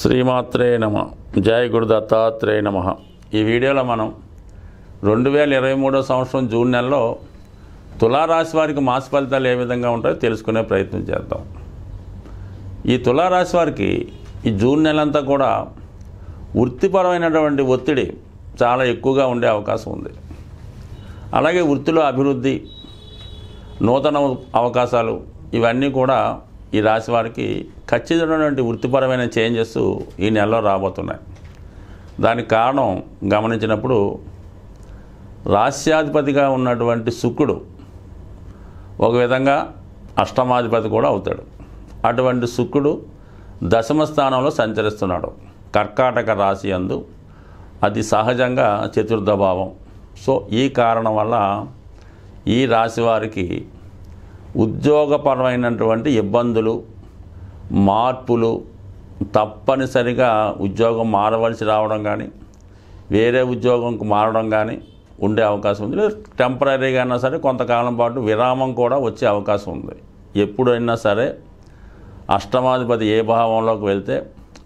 శ్రీమాత్రే నమ జయ గురు దత్తాత్రేయ నమ ఈ వీడియోలో మనం రెండు వేల ఇరవై మూడో సంవత్సరం జూన్ నెలలో తులారాశి వారికి మాస ఫలితాలు ఏ విధంగా ఉంటాయో తెలుసుకునే ప్రయత్నం చేద్దాం ఈ తులారాశి వారికి ఈ జూన్ నెలంతా కూడా వృత్తిపరమైనటువంటి ఒత్తిడి చాలా ఎక్కువగా ఉండే అవకాశం ఉంది అలాగే వృత్తిలో అభివృద్ధి నూతన అవకాశాలు ఇవన్నీ కూడా ఈ రాశి వారికి ఖచ్చితమైనటువంటి వృత్తిపరమైన చేంజెస్ ఈ నెలలో రాబోతున్నాయి దానికి కారణం గమనించినప్పుడు రాస్యాధిపతిగా ఉన్నటువంటి శుక్రుడు ఒక విధంగా అష్టమాధిపతి కూడా అవుతాడు అటువంటి శుక్రుడు దశమ స్థానంలో సంచరిస్తున్నాడు కర్కాటక రాశి అందు అది సహజంగా చతుర్థభావం సో ఈ కారణం వల్ల ఈ రాశి వారికి ఉద్యోగపరమైనటువంటి ఇబ్బందులు మార్పులు తప్పనిసరిగా ఉద్యోగం మారవలసి రావడం కానీ వేరే ఉద్యోగంకు మారడం కానీ ఉండే అవకాశం ఉంది లేదా టెంపరీగా అయినా సరే కొంతకాలం పాటు విరామం కూడా వచ్చే అవకాశం ఉంది ఎప్పుడైనా సరే అష్టమాధిపతి ఏ భావంలోకి వెళ్తే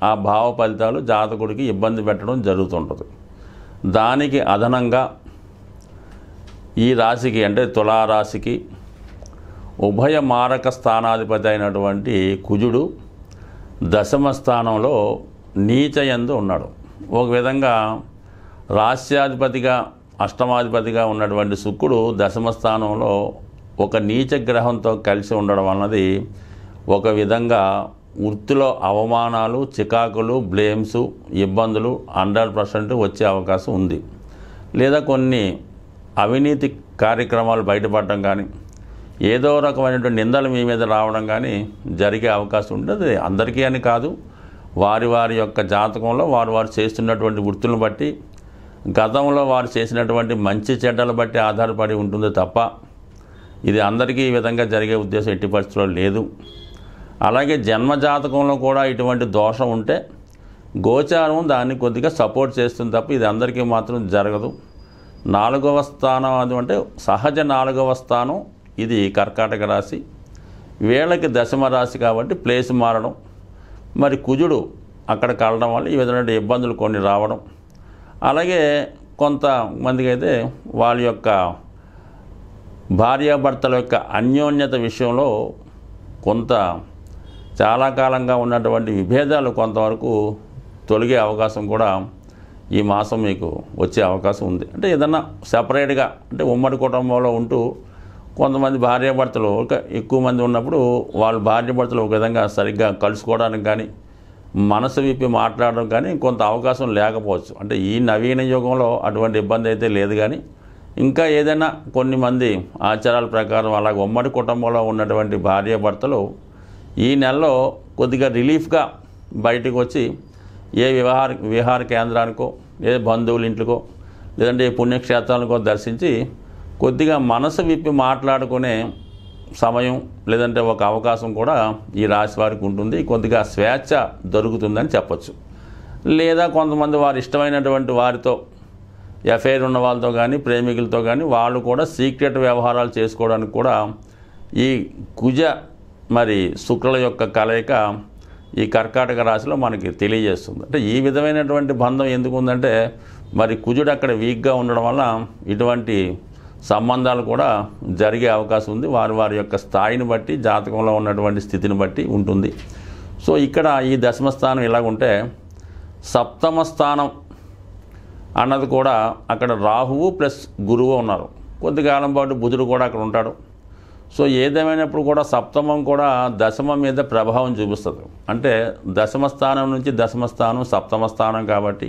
ఆ భావ ఫలితాలు జాతకుడికి ఇబ్బంది పెట్టడం జరుగుతుంటుంది దానికి అదనంగా ఈ రాశికి అంటే తులారాశికి ఉభయ మారక స్థానాధిపతి అయినటువంటి కుజుడు దశమ స్థానంలో నీచయందు ఉన్నాడు ఒక విధంగా రాస్యాధిపతిగా అష్టమాధిపతిగా ఉన్నటువంటి శుక్రుడు దశమ స్థానంలో ఒక నీచ గ్రహంతో కలిసి ఉండడం అన్నది ఒక విధంగా వృత్తిలో అవమానాలు చికాకులు బ్లేమ్స్ ఇబ్బందులు హండ్రెడ్ పర్సెంట్ వచ్చే అవకాశం ఉంది లేదా కొన్ని అవినీతి కార్యక్రమాలు బయటపడటం కానీ ఏదో రకమైనటువంటి నిందలు మీ మీద రావడం కానీ జరిగే అవకాశం ఉంటుంది అందరికీ అని కాదు వారి వారి యొక్క జాతకంలో వారు వారు చేస్తున్నటువంటి వృత్తులను బట్టి గతంలో వారు చేసినటువంటి మంచి చెడ్డలు బట్టి ఆధారపడి ఉంటుంది తప్ప ఇది అందరికీ ఈ విధంగా జరిగే ఉద్దేశం ఎట్టి పరిస్థితుల్లో లేదు అలాగే జన్మజాతకంలో కూడా ఇటువంటి దోషం ఉంటే గోచారం దాన్ని కొద్దిగా సపోర్ట్ చేస్తుంది తప్ప ఇది అందరికీ మాత్రం జరగదు నాలుగవ స్థానం అది అంటే సహజ నాలుగవ స్థానం ఇది కర్కాటక రాశి వేళకి దశమ రాశి కాబట్టి ప్లేస్ మారడం మరి కుజుడు అక్కడ కలడం వల్ల ఈ విధమైన ఇబ్బందులు కొన్ని రావడం అలాగే కొంతమందికి అయితే వాళ్ళ యొక్క భార్యాభర్తల యొక్క అన్యోన్యత విషయంలో కొంత చాలా కాలంగా ఉన్నటువంటి విభేదాలు కొంతవరకు తొలగే అవకాశం కూడా ఈ మాసం మీకు వచ్చే అవకాశం ఉంది అంటే ఏదన్నా సపరేట్గా అంటే ఉమ్మడి కుటుంబంలో ఉంటూ కొంతమంది భార్యాభర్తలు ఒక ఎక్కువ మంది ఉన్నప్పుడు వాళ్ళు భార్యాభర్తలు ఒక విధంగా సరిగ్గా కలుసుకోవడానికి కానీ మనసు విప్పి మాట్లాడడం కానీ కొంత అవకాశం లేకపోవచ్చు అంటే ఈ నవీన యుగంలో అటువంటి ఇబ్బంది అయితే లేదు కానీ ఇంకా ఏదైనా కొన్ని మంది ఆచారాల ప్రకారం అలాగే ఉమ్మడి కుటుంబంలో ఉన్నటువంటి భార్యాభర్తలు ఈ నెలలో కొద్దిగా రిలీఫ్గా బయటకు వచ్చి ఏ విహార విహార కేంద్రానికో ఏ బంధువుల ఇంట్లకో లేదంటే ఏ పుణ్యక్షేత్రాలకో దర్శించి కొద్దిగా మనసు విప్పి మాట్లాడుకునే సమయం లేదంటే ఒక అవకాశం కూడా ఈ రాశి వారికి ఉంటుంది కొద్దిగా స్వేచ్ఛ దొరుకుతుందని చెప్పచ్చు లేదా కొంతమంది వారు ఇష్టమైనటువంటి వారితో ఎఫ్ఐఆర్ ఉన్న వాళ్ళతో కానీ ప్రేమికులతో కానీ వాళ్ళు కూడా సీక్రెట్ వ్యవహారాలు చేసుకోవడానికి కూడా ఈ కుజ మరి శుక్రుల యొక్క కలయిక ఈ కర్కాటక రాశిలో మనకి తెలియజేస్తుంది అంటే ఈ విధమైనటువంటి బంధం ఎందుకు ఉందంటే మరి కుజుడు అక్కడ వీక్గా ఉండడం వల్ల ఇటువంటి సంబంధాలు కూడా జరిగే అవకాశం ఉంది వారి వారి యొక్క స్థాయిని బట్టి జాతకంలో ఉన్నటువంటి స్థితిని బట్టి ఉంటుంది సో ఇక్కడ ఈ దశమ స్థానం ఇలాగుంటే సప్తమ స్థానం అన్నది కూడా అక్కడ రాహువు ప్లస్ గురువు ఉన్నారు కొద్దికాలం పాటు బుధుడు కూడా అక్కడ ఉంటాడు సో ఏదేమైనప్పుడు కూడా సప్తమం కూడా దశమ మీద ప్రభావం చూపిస్తుంది అంటే దశమ స్థానం నుంచి దశమ స్థానం సప్తమ స్థానం కాబట్టి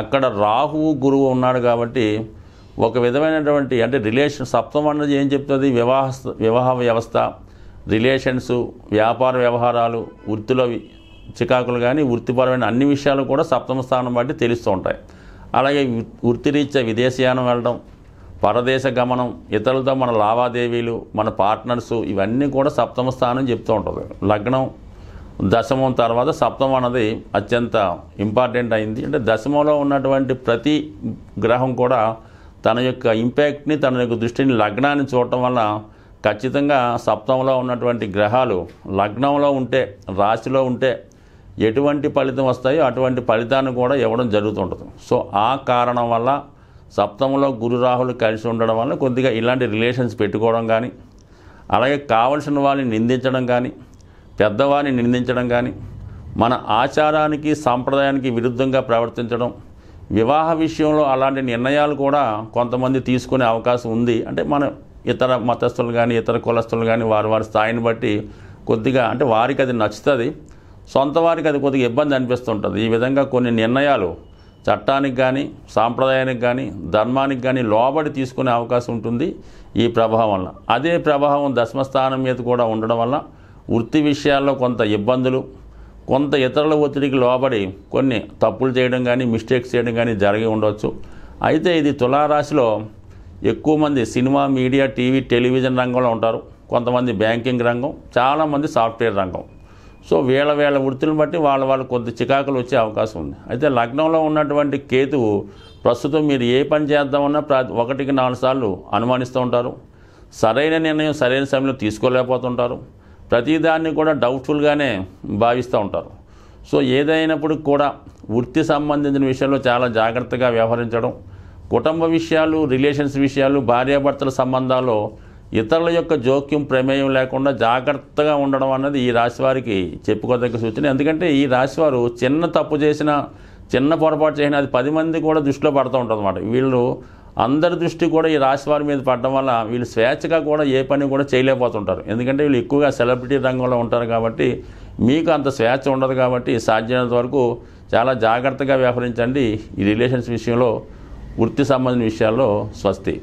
అక్కడ రాహువు గురువు ఉన్నాడు కాబట్టి ఒక విధమైనటువంటి అంటే రిలేషన్ సప్తం అన్నది ఏం చెప్తుంది వివాహ వివాహ వ్యవస్థ రిలేషన్స్ వ్యాపార వ్యవహారాలు వృత్తిలో చికాకులు కానీ వృత్తిపరమైన అన్ని విషయాలు కూడా సప్తమ స్థానం బట్టి తెలుస్తూ ఉంటాయి అలాగే వృత్తిరీత్యా విదేశయానం వెళ్ళడం పరదేశ గమనం ఇతరులతో మన లావాదేవీలు మన పార్ట్నర్సు ఇవన్నీ కూడా సప్తమ స్థానం చెప్తూ ఉంటుంది లగ్నం దశమం తర్వాత సప్తమం అన్నది అత్యంత ఇంపార్టెంట్ అయింది అంటే దశమంలో ఉన్నటువంటి ప్రతి గ్రహం కూడా తన యొక్క ఇంపాక్ట్ని తన యొక్క దృష్టిని లగ్నాన్ని చూడటం వల్ల ఖచ్చితంగా సప్తంలో ఉన్నటువంటి గ్రహాలు లగ్నంలో ఉంటే రాశిలో ఉంటే ఎటువంటి ఫలితం వస్తాయో అటువంటి ఫలితాన్ని కూడా ఇవ్వడం జరుగుతుంటుంది సో ఆ కారణం వల్ల సప్తంలో గురు రాహులు కలిసి ఉండడం వల్ల కొద్దిగా ఇలాంటి రిలేషన్స్ పెట్టుకోవడం కానీ అలాగే కావలసిన వాళ్ళని నిందించడం కానీ పెద్దవారిని నిందించడం కానీ మన ఆచారానికి సాంప్రదాయానికి విరుద్ధంగా ప్రవర్తించడం వివాహ విషయంలో అలాంటి నిర్ణయాలు కూడా కొంతమంది తీసుకునే అవకాశం ఉంది అంటే మన ఇతర మతస్థులు కానీ ఇతర కులస్తులు కానీ వారి వారి స్థాయిని బట్టి కొద్దిగా అంటే వారికి అది నచ్చుతుంది సొంత వారికి అది కొద్దిగా ఇబ్బంది అనిపిస్తుంటుంది ఈ విధంగా కొన్ని నిర్ణయాలు చట్టానికి కానీ సాంప్రదాయానికి కానీ ధర్మానికి కానీ లోబడి తీసుకునే అవకాశం ఉంటుంది ఈ ప్రభావం వల్ల అదే ప్రభావం దశమస్థానం మీద కూడా ఉండడం వల్ల వృత్తి విషయాల్లో కొంత ఇబ్బందులు కొంత ఇతరుల ఒత్తిడికి లోబడి కొన్ని తప్పులు చేయడం కానీ మిస్టేక్స్ చేయడం కానీ జరిగి ఉండవచ్చు అయితే ఇది తులారాశిలో ఎక్కువ మంది సినిమా మీడియా టీవీ టెలివిజన్ రంగంలో ఉంటారు కొంతమంది బ్యాంకింగ్ రంగం చాలామంది సాఫ్ట్వేర్ రంగం సో వేళ వేళ వృత్తిని బట్టి వాళ్ళ వాళ్ళు కొంత చికాకులు వచ్చే అవకాశం ఉంది అయితే లగ్నంలో ఉన్నటువంటి కేతువు ప్రస్తుతం మీరు ఏ పని చేద్దామన్నా ప్రా ఒకటికి నాలుగు సార్లు అనుమానిస్తూ ఉంటారు సరైన నిర్ణయం సరైన సమయంలో తీసుకోలేకపోతుంటారు ప్రతిదాన్ని కూడా డౌట్ఫుల్గానే భావిస్తూ ఉంటారు సో ఏదైనప్పుడు కూడా వృత్తి సంబంధించిన విషయంలో చాలా జాగ్రత్తగా వ్యవహరించడం కుటుంబ విషయాలు రిలేషన్స్ విషయాలు భార్యాభర్తల సంబంధాల్లో ఇతరుల యొక్క జోక్యం ప్రమేయం లేకుండా జాగ్రత్తగా ఉండడం అన్నది ఈ రాశివారికి చెప్పుకోదగ్గ సూచన ఎందుకంటే ఈ రాశివారు చిన్న తప్పు చేసిన చిన్న పొరపాటు చేసిన అది పది మంది కూడా దృష్టిలో పడుతూ ఉంటుంది అన్నమాట వీళ్ళు అందరి దృష్టి కూడా ఈ రాశి వారి మీద పడడం వల్ల వీళ్ళు స్వేచ్ఛగా కూడా ఏ పని కూడా చేయలేకపోతుంటారు ఎందుకంటే వీళ్ళు ఎక్కువగా సెలబ్రిటీ రంగంలో ఉంటారు కాబట్టి మీకు అంత స్వేచ్ఛ ఉండదు కాబట్టి సాధ్యమైనంత వరకు చాలా జాగ్రత్తగా వ్యవహరించండి ఈ రిలేషన్స్ విషయంలో వృత్తి సంబంధించిన విషయాల్లో స్వస్తి